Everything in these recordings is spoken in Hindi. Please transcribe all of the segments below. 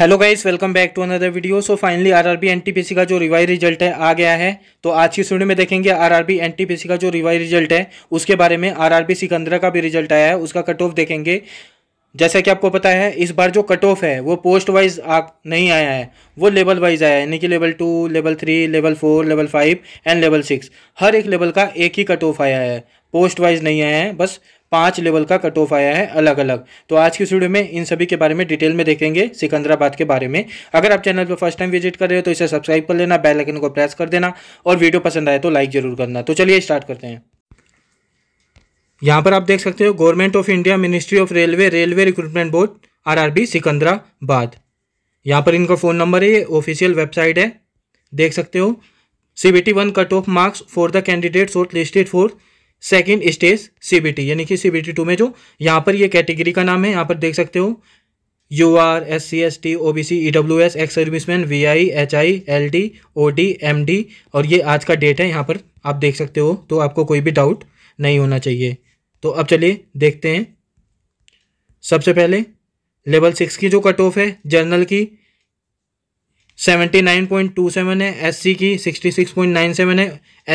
hello guys welcome back to another video so finally RRB NTPC का जो रिवाइज रिजल्ट है आ गया है तो आज की स्टूडियो में देखेंगे आरआरबी एनटीपीसी का जो रिवाइज रिजल्ट है उसके बारे में आरआरबी सिकंदरा का भी रिजल्ट आया है उसका कट ऑफ देखेंगे जैसा कि आपको पता है इस बार जो कट ऑफ है वो पोस्ट वाइज आ नहीं आया है वो लेवल वाइज आया है यानी कि level two level three level four level five and level six हर एक लेवल का एक ही कट ऑफ आया है पोस्ट वाइज नहीं आया है बस पांच लेवल का कट ऑफ आया है अलग अलग तो आज की वीडियो में इन सभी के बारे में डिटेल में देखेंगे सिकंदराबाद के बारे में अगर आप चैनल पर फर्स्ट टाइम विजिट कर रहे हो तो इसे सब्सक्राइब कर लेना बेल आइकन को प्रेस कर देना और वीडियो पसंद आए तो लाइक जरूर करना तो चलिए स्टार्ट करते हैं यहाँ पर आप देख सकते हो government of India ministry of railway railway recruitment board RRB Secunderabad यहाँ पर इनका फ़ोन नंबर है ये ऑफिशियल वेबसाइट है देख सकते हो C B T one cut off marks for the candidate short listed for second stage CBT यानी कि सीबीटी टू में जो यहाँ पर ये कैटेगरी का नाम है यहाँ पर देख सकते हो U R S C S T O B C E W S ex serviceman V I H I L D O D M D और ये आज का डेट है यहाँ पर आप देख सकते हो तो आपको कोई भी डाउट नहीं होना चाहिए तो अब चलिए देखते हैं सबसे पहले लेवल सिक्स की जो कट ऑफ है जर्नल की seventy nine point two seven है एस सी की sixty six point nine seven है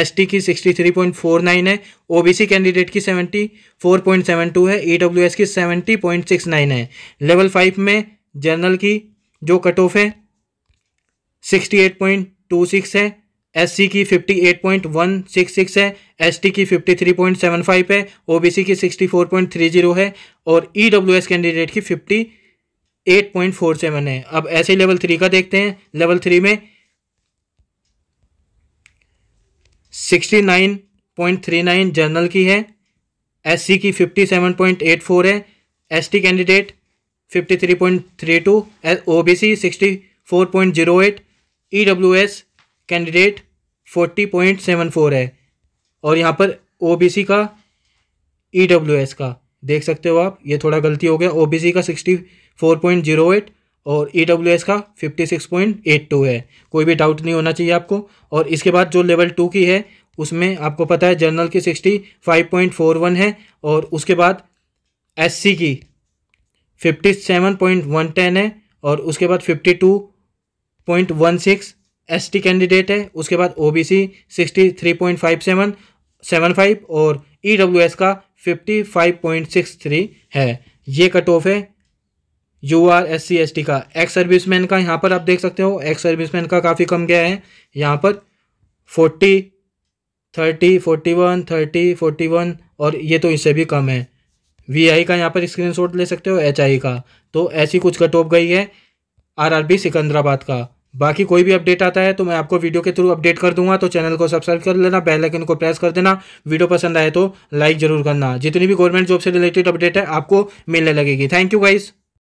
एस टी की sixty three point four nine है ओ बी सी कैंडिडेट की seventy four point seven two है ई डब्ल्यू एस की सेवेंटी पॉइंट सिक्स नाइन है लेवल फाइव में जनरल की जो कट ऑफ है sixty eight point two six है एस सी की fifty eight point one six six है एस टी की fifty three point seven five है ओ बी सी की sixty four point three zero है और ई डब्ल्यू एस कैंडिडेट की fifty eight point four seven है अब ऐसे ही लेवल थ्री का देखते हैं लेवल थ्री में sixty nine point three nine general की है एससी की fifty seven point eight four है ST candidate fifty three point three two O B C sixty four point zero eight E W S candidate forty point seven four है और यहाँ पर ओ बी सी का ई डब्ल्यू एस का देख सकते हो आप ये थोड़ा गलती हो गया ओ बी सी का सिक्सटी फोर पॉइंट जीरो और ई डब्ल्यू एस का fifty six point eight two है कोई भी डाउट नहीं होना चाहिए आपको और इसके बाद जो लेवल टू की है उसमें आपको पता है जर्नल की sixty five point four one है और उसके बाद एस सी की fifty seven point one ten है और उसके बाद fifty two point one six S T candidate है उसके बाद O B C sixty three point five seven seven five और ई डब्ल्यू एस का fifty five point six three है ये कट ऑफ है U R S C S T का एक्स सर्विसमैन का यहाँ पर आप देख सकते हो एक्स सर्विसमैन का काफ़ी कम गया है यहाँ पर forty thirty forty one thirty forty one और ये तो इससे भी कम है वी आई का यहाँ पर स्क्रीनशॉट ले सकते हो एच आई का तो ऐसी कुछ कट ऑफ गई है आर आर बी सिकंदराबाद का बाकी कोई भी अपडेट आता है तो मैं आपको वीडियो के थ्रू अपडेट कर दूंगा तो चैनल को सब्सक्राइब कर लेना बेल आइकन को प्रेस कर देना वीडियो पसंद आए तो लाइक जरूर करना जितनी भी गवर्नमेंट जॉब से रिलेटेड अपडेट है आपको मिलने लगेगी थैंक यू गाइज़